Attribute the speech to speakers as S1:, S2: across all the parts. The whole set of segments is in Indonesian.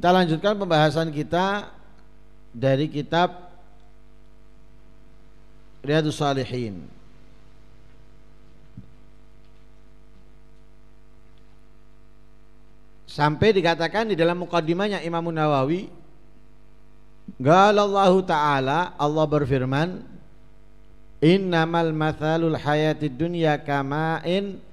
S1: Kita lanjutkan pembahasan kita dari kitab Riyadhus Salihin. Sampai dikatakan di dalam mukaddimahnya Imam Nawawi Galallahu ta'ala Allah berfirman Innamal mathalul hayatid dunya kama'in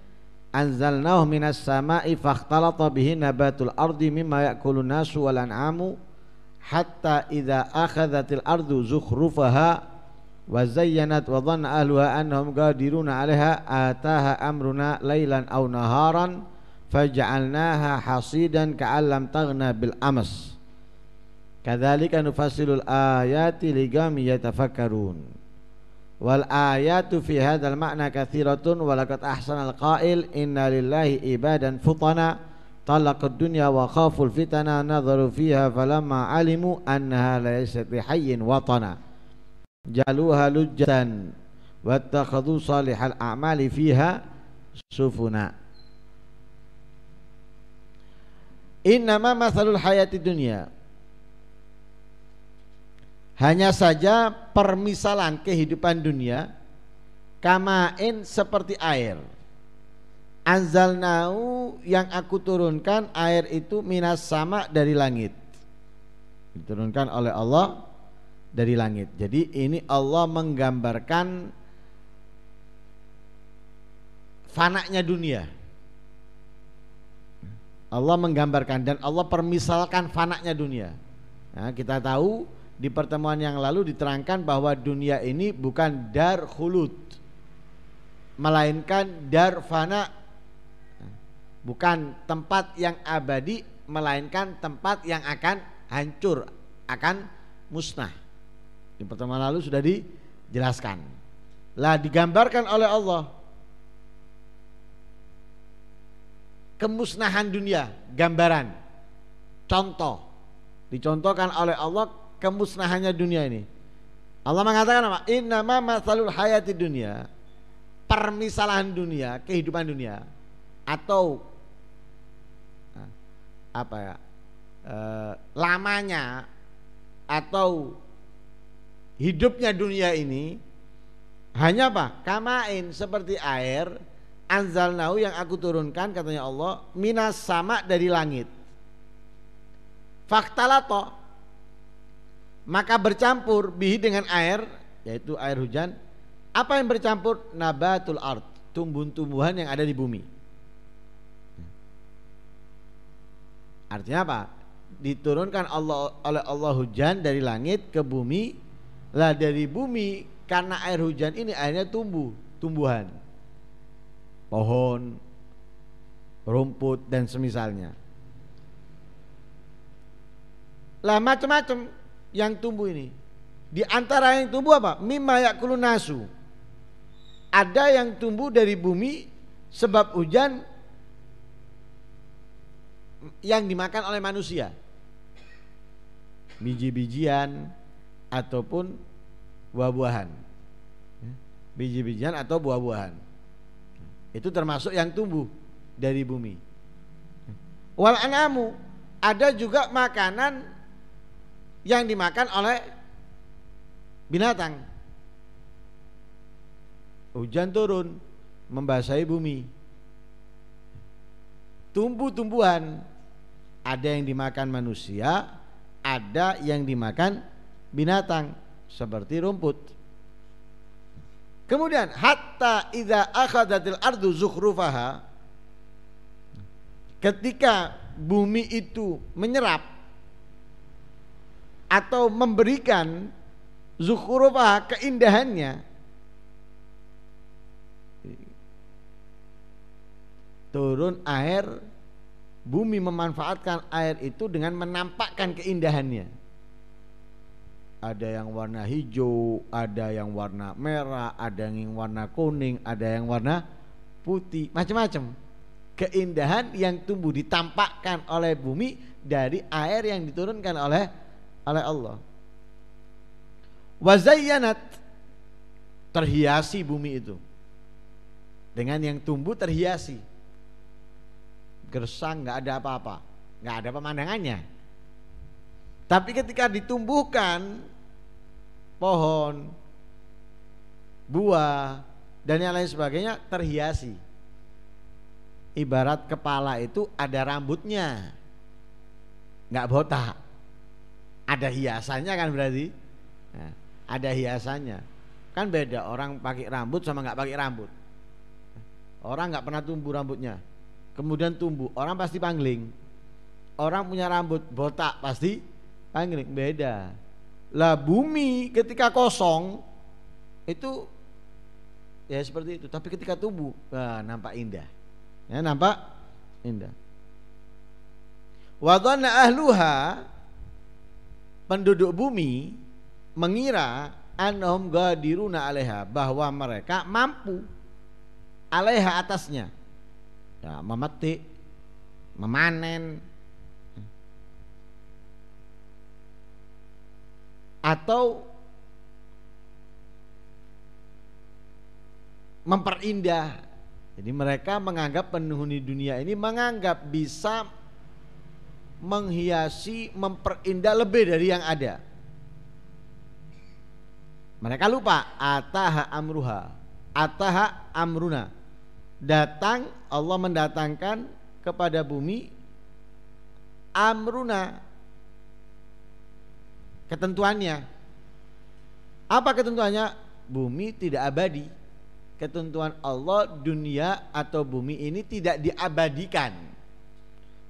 S1: anzalnahu minas sama'i fakhtalata bihi nabatul ardi mimma yakulu nasu wal an'amu hatta idza akhadhatil ardu zukhrufaha wa zayyanat wa dhanna ahluha annahum qadiruna 'alaiha ataha amruna lailan aw naharan faj'alnaha hasidan ka'allam taghna bil amas kadzalika nufassilu ayati liqaumin yatafakkarun wal ayatu fi hadzal makna katsiratun wa laqad ahsana al qail inna lillahi ibadan futana talaqad dunya wa khaful fitana nadharu fiha falamma alimu annaha laysat bi hayyin watana jaluha lujjatan wattakhadhu salihal a'mali fiha sufuna innama mathalul hayati dunya Hanya saja permisalan kehidupan dunia kamain seperti air. Anzalnau yang aku turunkan air itu minas sama dari langit. Diturunkan oleh Allah dari langit. Jadi ini Allah menggambarkan fanaknya dunia. Allah menggambarkan dan Allah permisalkan fanaknya dunia. Nah, kita tahu di pertemuan yang lalu diterangkan bahwa dunia ini bukan dar khulud melainkan dar fana bukan tempat yang abadi melainkan tempat yang akan hancur akan musnah di pertemuan lalu sudah dijelaskan lah digambarkan oleh Allah kemusnahan dunia gambaran contoh dicontohkan oleh Allah kemusnahannya dunia ini. Allah mengatakan apa? Innama masalul hayati dunia. Permisalahan dunia, kehidupan dunia atau nah, apa ya? E, lamanya atau hidupnya dunia ini hanya apa? Kamain seperti air anzalnau yang aku turunkan katanya Allah minas sama dari langit. Faktalato maka bercampur bihi dengan air yaitu air hujan apa yang bercampur nabatul art tumbuh tumbuhan yang ada di bumi artinya apa diturunkan Allah oleh Allah hujan dari langit ke bumi lah dari bumi karena air hujan ini airnya tumbuh tumbuhan pohon rumput dan semisalnya lah macam-macam yang tumbuh ini. Di antara yang tumbuh apa? Mimma yakulun nasu. Ada yang tumbuh dari bumi sebab hujan yang dimakan oleh manusia. Biji-bijian ataupun buah-buahan. Biji-bijian atau buah-buahan. Itu termasuk yang tumbuh dari bumi. Wal anamu ada juga makanan yang dimakan oleh binatang. Hujan turun membasahi bumi. Tumbuh-tumbuhan ada yang dimakan manusia, ada yang dimakan binatang seperti rumput. Kemudian hatta idza akhadatil ardu zukhrufaha ketika bumi itu menyerap atau memberikan zukhurufa keindahannya turun air bumi memanfaatkan air itu dengan menampakkan keindahannya ada yang warna hijau ada yang warna merah ada yang warna kuning ada yang warna putih macam-macam keindahan yang tumbuh ditampakkan oleh bumi dari air yang diturunkan oleh oleh Allah. Wazayyanat terhiasi bumi itu dengan yang tumbuh terhiasi gersang nggak ada apa-apa nggak ada pemandangannya tapi ketika ditumbuhkan pohon buah dan yang lain sebagainya terhiasi ibarat kepala itu ada rambutnya nggak botak ada hiasannya kan berarti nah, ada hiasannya kan beda orang pakai rambut sama nggak pakai rambut orang nggak pernah tumbuh rambutnya kemudian tumbuh orang pasti pangling orang punya rambut botak pasti pangling beda lah bumi ketika kosong itu ya seperti itu tapi ketika tumbuh nah, nampak indah ya nampak indah wa ahluha penduduk bumi mengira anhum gadiruna alaiha bahwa mereka mampu alaiha atasnya ya, memetik memanen atau memperindah jadi mereka menganggap penghuni dunia ini menganggap bisa menghiasi, memperindah lebih dari yang ada. Mereka lupa ataha amruha, ataha amruna. Datang Allah mendatangkan kepada bumi amruna ketentuannya. Apa ketentuannya? Bumi tidak abadi. Ketentuan Allah dunia atau bumi ini tidak diabadikan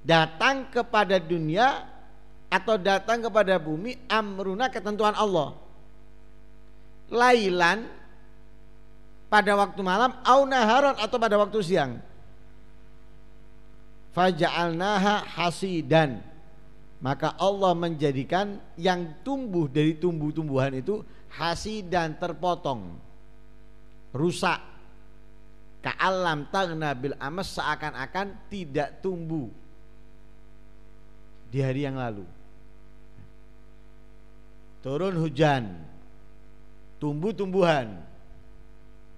S1: datang kepada dunia atau datang kepada bumi amruna ketentuan Allah. Lailan pada waktu malam au naharon atau pada waktu siang. Faja'alnaha hasidan. Maka Allah menjadikan yang tumbuh dari tumbuh-tumbuhan itu hasidan terpotong. Rusak. Ka'alam tagna bil amas seakan-akan tidak tumbuh di hari yang lalu. Turun hujan, tumbuh-tumbuhan,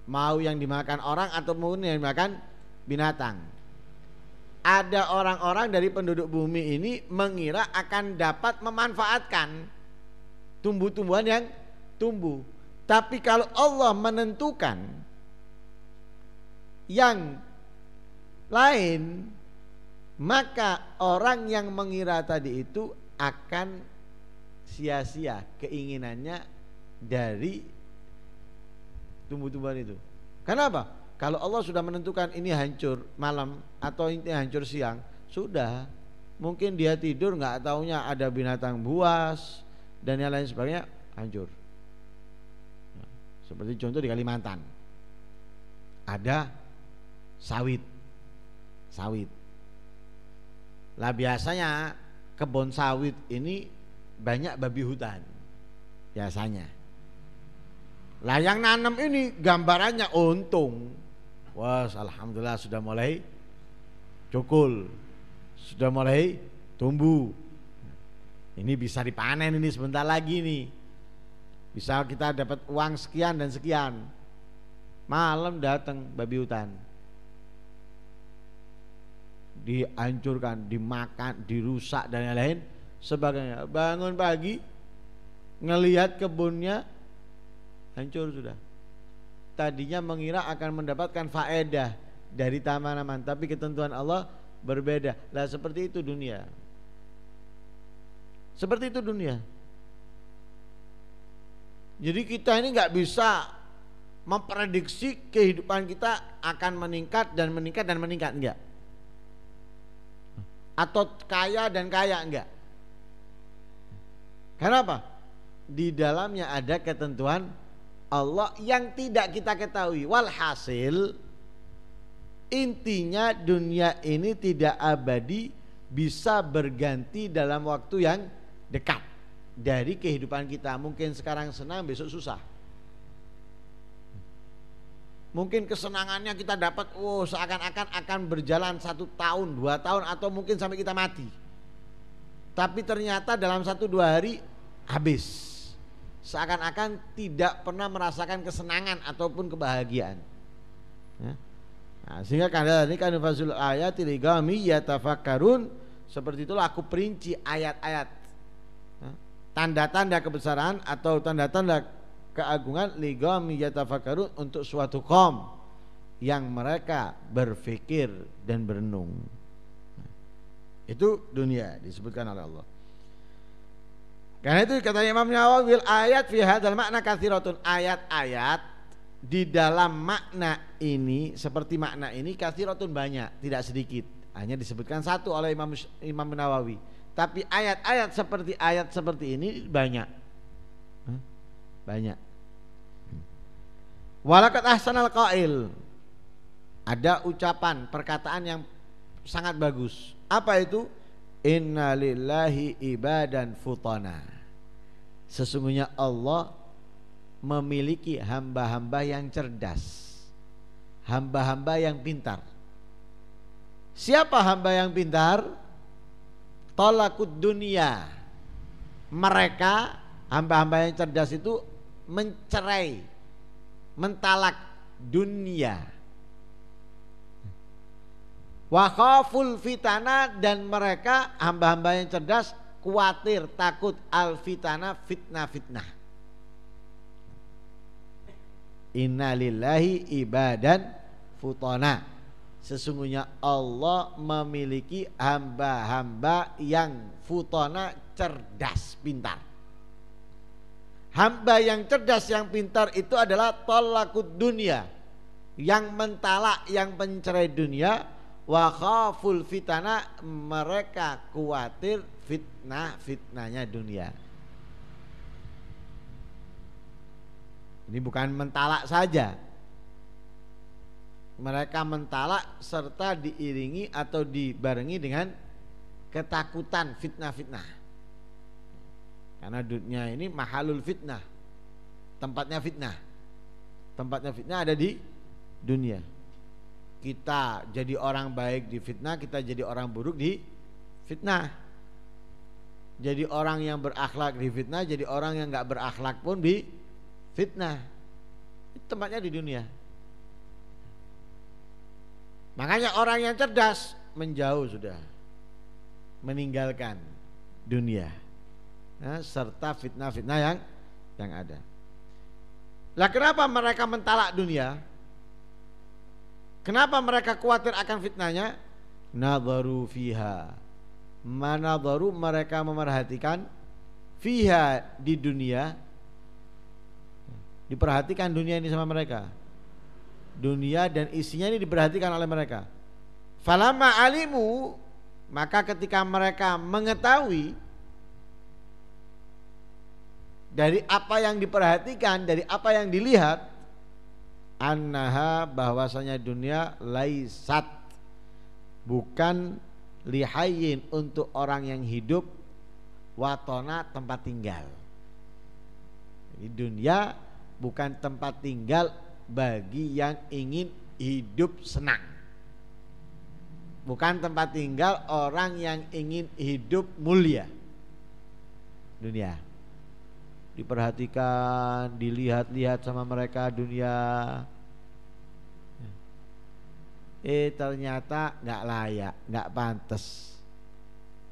S1: mau yang dimakan orang atau mungkin yang dimakan binatang. Ada orang-orang dari penduduk bumi ini mengira akan dapat memanfaatkan tumbuh-tumbuhan yang tumbuh. Tapi kalau Allah menentukan yang lain maka orang yang mengira tadi itu akan sia-sia keinginannya dari tumbuh-tumbuhan itu. Kenapa? Kalau Allah sudah menentukan ini hancur malam atau ini hancur siang, sudah mungkin dia tidur nggak taunya ada binatang buas dan yang lain sebagainya hancur. Ya, seperti contoh di Kalimantan ada sawit, sawit lah biasanya kebun sawit ini banyak babi hutan biasanya. Lah yang nanam ini gambarannya untung. Wah, alhamdulillah sudah mulai cukul. Sudah mulai tumbuh. Ini bisa dipanen ini sebentar lagi nih. Bisa kita dapat uang sekian dan sekian. Malam datang babi hutan dihancurkan, dimakan, dirusak dan lain-lain sebagainya. Bangun pagi ngelihat kebunnya hancur sudah. Tadinya mengira akan mendapatkan faedah dari tanaman, tapi ketentuan Allah berbeda. Lah seperti itu dunia. Seperti itu dunia. Jadi kita ini nggak bisa memprediksi kehidupan kita akan meningkat dan meningkat dan meningkat enggak atau kaya dan kaya enggak. Kenapa? Di dalamnya ada ketentuan Allah yang tidak kita ketahui. Walhasil intinya dunia ini tidak abadi bisa berganti dalam waktu yang dekat dari kehidupan kita. Mungkin sekarang senang, besok susah mungkin kesenangannya kita dapat oh seakan-akan akan berjalan satu tahun dua tahun atau mungkin sampai kita mati tapi ternyata dalam satu dua hari habis seakan-akan tidak pernah merasakan kesenangan ataupun kebahagiaan ya. nah, sehingga kandar ini kan fasul ayat iligami yatafakarun seperti itulah aku perinci ayat-ayat ya. tanda-tanda kebesaran atau tanda-tanda keagungan ligom yatafakarun untuk suatu kaum yang mereka berfikir dan berenung. Itu dunia disebutkan oleh Allah. Karena itu kata Imam Nawawi ayat fi dalam makna katsiratun ayat-ayat di dalam makna ini seperti makna ini katsiratun banyak, tidak sedikit. Hanya disebutkan satu oleh Imam Imam Nawawi. Tapi ayat-ayat seperti ayat seperti ini banyak. Banyak. Walakat ahsanal qail. Ada ucapan, perkataan yang sangat bagus. Apa itu? Inna lillahi ibadan futana. Sesungguhnya Allah memiliki hamba-hamba yang cerdas. Hamba-hamba yang pintar. Siapa hamba yang pintar? Tolakut dunia. Mereka hamba-hamba yang cerdas itu mencerai, mentalak dunia. Wakaful fitana dan mereka hamba-hamba yang cerdas khawatir takut al fitana fitnah fitnah. Innalillahi ibadan futona. Sesungguhnya Allah memiliki hamba-hamba yang futona cerdas pintar Hamba yang cerdas, yang pintar itu adalah tolakut dunia Yang mentalak, yang pencerai dunia Wa khaful fitana Mereka khawatir fitnah, fitnahnya dunia Ini bukan mentalak saja Mereka mentalak serta diiringi atau dibarengi dengan ketakutan fitnah-fitnah karena dunia ini mahalul fitnah. Tempatnya fitnah. Tempatnya fitnah ada di dunia. Kita jadi orang baik di fitnah, kita jadi orang buruk di fitnah. Jadi orang yang berakhlak di fitnah, jadi orang yang nggak berakhlak pun di fitnah. tempatnya di dunia. Makanya orang yang cerdas menjauh sudah meninggalkan dunia ya, serta fitnah-fitnah yang yang ada. Lah kenapa mereka mentalak dunia? Kenapa mereka khawatir akan fitnahnya? Nabaru fiha. Mana baru mereka memerhatikan fiha di dunia diperhatikan dunia ini sama mereka dunia dan isinya ini diperhatikan oleh mereka falama alimu maka ketika mereka mengetahui dari apa yang diperhatikan, dari apa yang dilihat anaha bahwasanya dunia laisat bukan lihayin untuk orang yang hidup watona tempat tinggal. Jadi dunia bukan tempat tinggal bagi yang ingin hidup senang. Bukan tempat tinggal orang yang ingin hidup mulia. Dunia diperhatikan, dilihat-lihat sama mereka dunia. Eh ternyata nggak layak, nggak pantas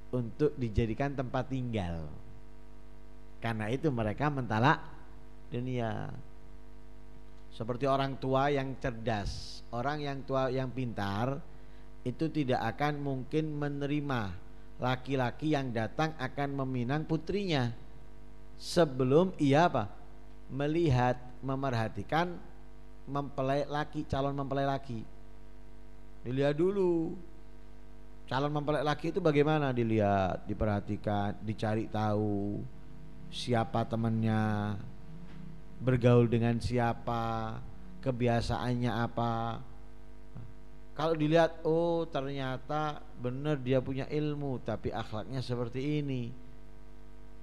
S1: untuk dijadikan tempat tinggal. Karena itu mereka mentalak dunia. Seperti orang tua yang cerdas, orang yang tua yang pintar itu tidak akan mungkin menerima laki-laki yang datang akan meminang putrinya sebelum ia apa? melihat, memerhatikan mempelai laki, calon mempelai laki. Dilihat dulu. Calon mempelai laki itu bagaimana dilihat, diperhatikan, dicari tahu siapa temannya, bergaul dengan siapa, kebiasaannya apa. Kalau dilihat, oh ternyata benar dia punya ilmu tapi akhlaknya seperti ini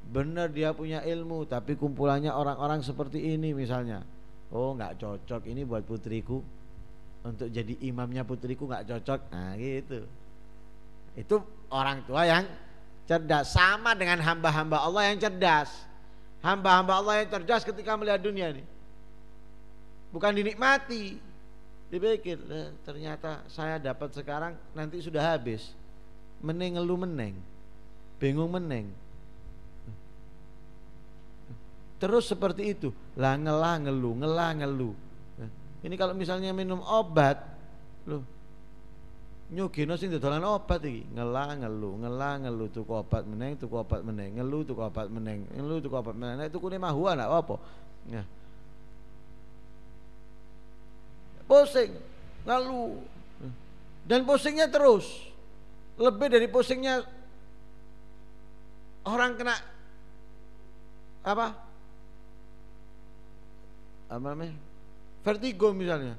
S1: benar dia punya ilmu tapi kumpulannya orang-orang seperti ini misalnya oh nggak cocok ini buat putriku untuk jadi imamnya putriku nggak cocok nah gitu itu orang tua yang cerdas sama dengan hamba-hamba Allah yang cerdas hamba-hamba Allah yang cerdas ketika melihat dunia ini bukan dinikmati dipikir eh, ternyata saya dapat sekarang nanti sudah habis meneng lu meneng bingung meneng Terus seperti itu, lah ngelah ngelu, ngelah ngelu. ini kalau misalnya minum obat, loh nyugino sing dodolan obat iki, ngelah ngelu, ngelah ngelu tuku obat meneng, tuku obat meneng, ngelu tuku obat meneng, ngelu tuku obat meneng. Nek tukune mahu ah, apa? Nah. Pusing, ngelu. Dan pusingnya terus. Lebih dari pusingnya orang kena apa? apa namanya vertigo misalnya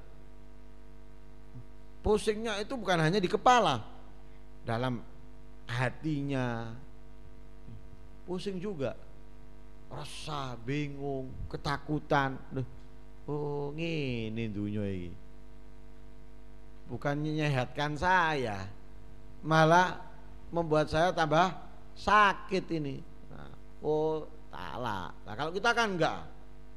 S1: pusingnya itu bukan hanya di kepala dalam hatinya pusing juga rasa bingung ketakutan Duh, oh ini dunia ini bukan menyehatkan saya malah membuat saya tambah sakit ini nah, oh taklah nah, kalau kita kan enggak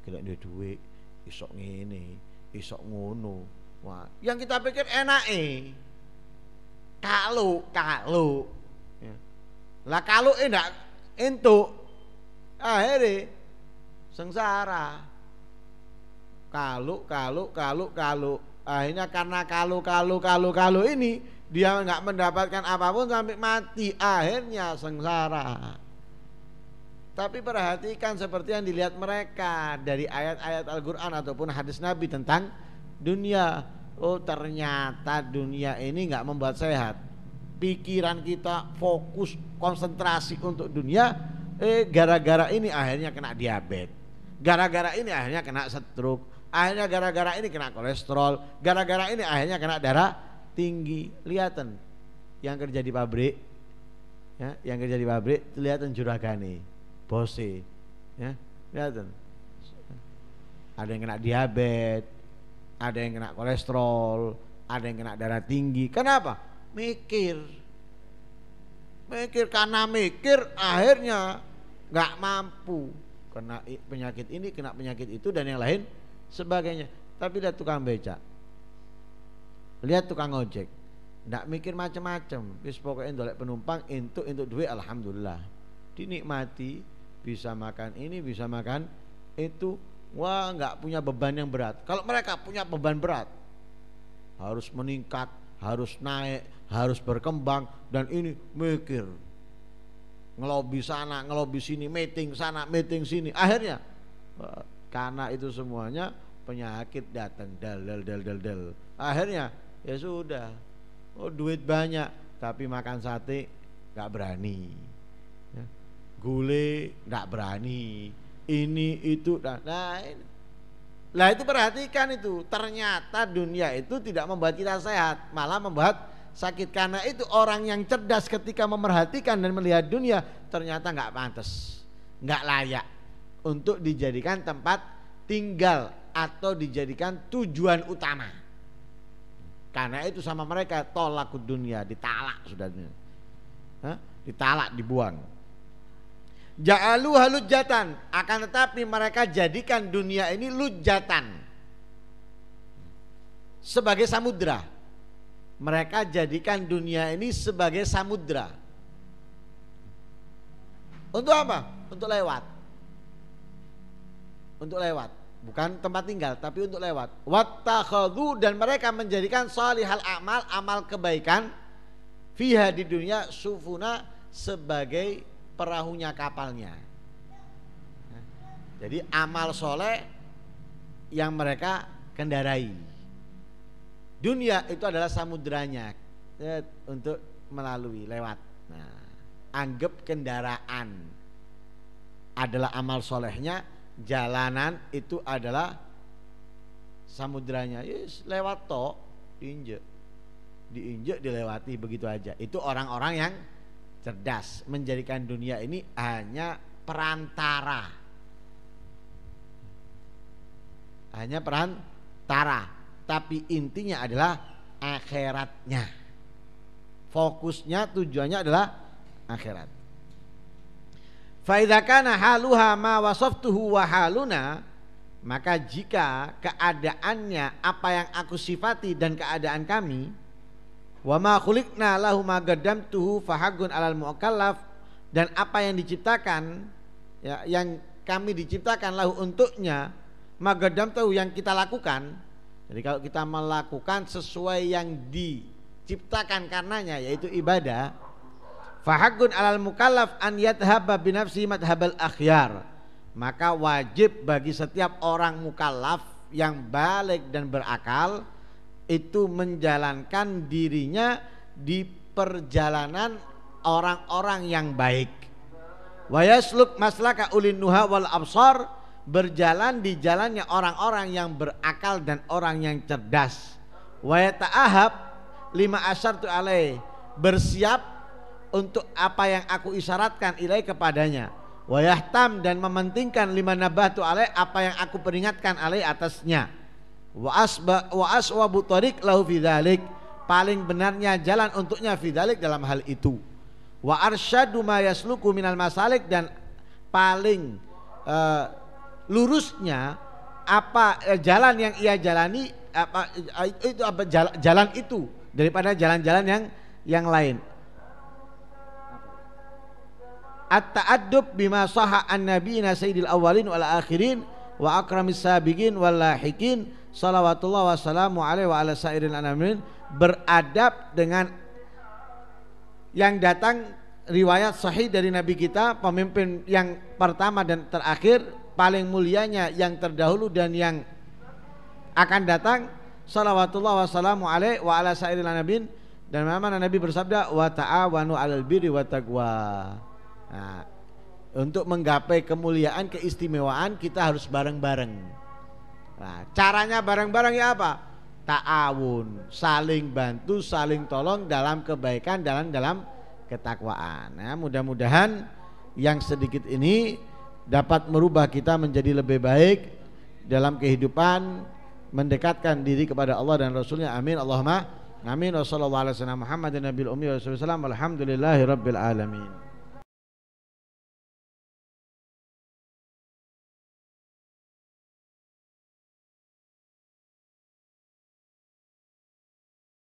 S1: kita ada duit isok ngene isok ngono wah yang kita pikir enak eh kalau kalau ya. lah kalau enak itu akhirnya sengsara kalau kalau kalau kalau akhirnya karena kalau kalau kalau kalau ini dia nggak mendapatkan apapun sampai mati akhirnya sengsara tapi perhatikan seperti yang dilihat mereka dari ayat-ayat Al-Quran ataupun hadis Nabi tentang dunia. Oh ternyata dunia ini nggak membuat sehat. Pikiran kita fokus konsentrasi untuk dunia, eh gara-gara ini akhirnya kena diabetes. Gara-gara ini akhirnya kena stroke. Akhirnya gara-gara ini kena kolesterol. Gara-gara ini akhirnya kena darah tinggi. Lihatan yang kerja di pabrik, ya, yang kerja di pabrik, kelihatan juragani bose ya kelihatan ada yang kena diabetes ada yang kena kolesterol ada yang kena darah tinggi kenapa mikir mikir karena mikir akhirnya nggak mampu kena penyakit ini kena penyakit itu dan yang lain sebagainya tapi lihat tukang becak lihat tukang ojek ndak mikir macam-macam wis pokoknya dolek penumpang untuk untuk duit alhamdulillah dinikmati bisa makan ini, bisa makan itu. Wah, nggak punya beban yang berat. Kalau mereka punya beban berat, harus meningkat, harus naik, harus berkembang dan ini mikir ngelobi sana, ngelobi sini, meeting sana, meeting sini. Akhirnya karena itu semuanya penyakit datang del del del del del. Akhirnya ya sudah, oh duit banyak tapi makan sate nggak berani gule nggak berani ini itu dan lain nah, ini. lah itu perhatikan itu ternyata dunia itu tidak membuat kita sehat malah membuat sakit karena itu orang yang cerdas ketika memerhatikan dan melihat dunia ternyata nggak pantas nggak layak untuk dijadikan tempat tinggal atau dijadikan tujuan utama karena itu sama mereka tolak dunia ditalak sudah Hah? ditalak dibuang Ja'alu halujatan akan tetapi mereka jadikan dunia ini lujatan sebagai samudra. Mereka jadikan dunia ini sebagai samudra. Untuk apa? Untuk lewat. Untuk lewat, bukan tempat tinggal, tapi untuk lewat. Wattakhadu dan mereka menjadikan salihal amal, amal kebaikan fiha di dunia sufuna sebagai perahunya kapalnya. jadi amal soleh yang mereka kendarai. Dunia itu adalah samudranya eh, untuk melalui lewat. Nah, anggap kendaraan adalah amal solehnya, jalanan itu adalah samudranya. Yes, lewat to diinjek, diinjek dilewati begitu aja. Itu orang-orang yang cerdas menjadikan dunia ini hanya perantara hanya perantara tapi intinya adalah akhiratnya fokusnya tujuannya adalah akhirat faidakana haluha ma wasoftuhu wa haluna maka jika keadaannya apa yang aku sifati dan keadaan kami Wa ma khuliqna lahu ma tuhu fahagun alal mu'kallaf dan apa yang diciptakan ya, yang kami diciptakan lahu untuknya magadam tahu yang kita lakukan jadi kalau kita melakukan sesuai yang diciptakan karenanya yaitu ibadah fahagun alal mukallaf an yadhaba binafsi madhabal akhyar maka wajib bagi setiap orang mukallaf yang balik dan berakal itu menjalankan dirinya di perjalanan orang-orang yang baik. Wayasluk maslaka ulin nuha wal absar berjalan di jalannya orang-orang yang berakal dan orang yang cerdas. ahab lima asar tu alai bersiap untuk apa yang aku isyaratkan ilai kepadanya Wayah tam dan mementingkan lima nabah tu alai apa yang aku peringatkan alai atasnya Wa asba wa lahu fi Paling benarnya jalan untuknya fidalik dalam hal itu. Wa arsyadu ma yasluku minal masalik dan paling uh, lurusnya apa uh, jalan yang ia jalani apa uh, itu apa jalan, jalan itu daripada jalan-jalan yang yang lain at-ta'addub bima saha an nabiyina sayyidil awwalin wal akhirin wa akramis sabiqin wal lahiqin salawatullah wassalamu alaihi wa ala sairil anamin beradab dengan yang datang riwayat sahih dari nabi kita pemimpin yang pertama dan terakhir paling mulianya yang terdahulu dan yang akan datang salawatullah wassalamu alaihi wa ala sairil anamin dan mana nabi bersabda wa ta'awanu alal birri wa taqwa nah untuk menggapai kemuliaan, keistimewaan kita harus bareng-bareng. Nah, caranya bareng-bareng ya apa? Ta'awun, saling bantu, saling tolong dalam kebaikan, dalam dalam ketakwaan. Nah, mudah-mudahan yang sedikit ini dapat merubah kita menjadi lebih baik dalam kehidupan, mendekatkan diri kepada Allah dan Rasulnya. Amin. Allahumma Amin. Wassalamualaikum warahmatullahi wabarakatuh. Alhamdulillahirobbilalamin.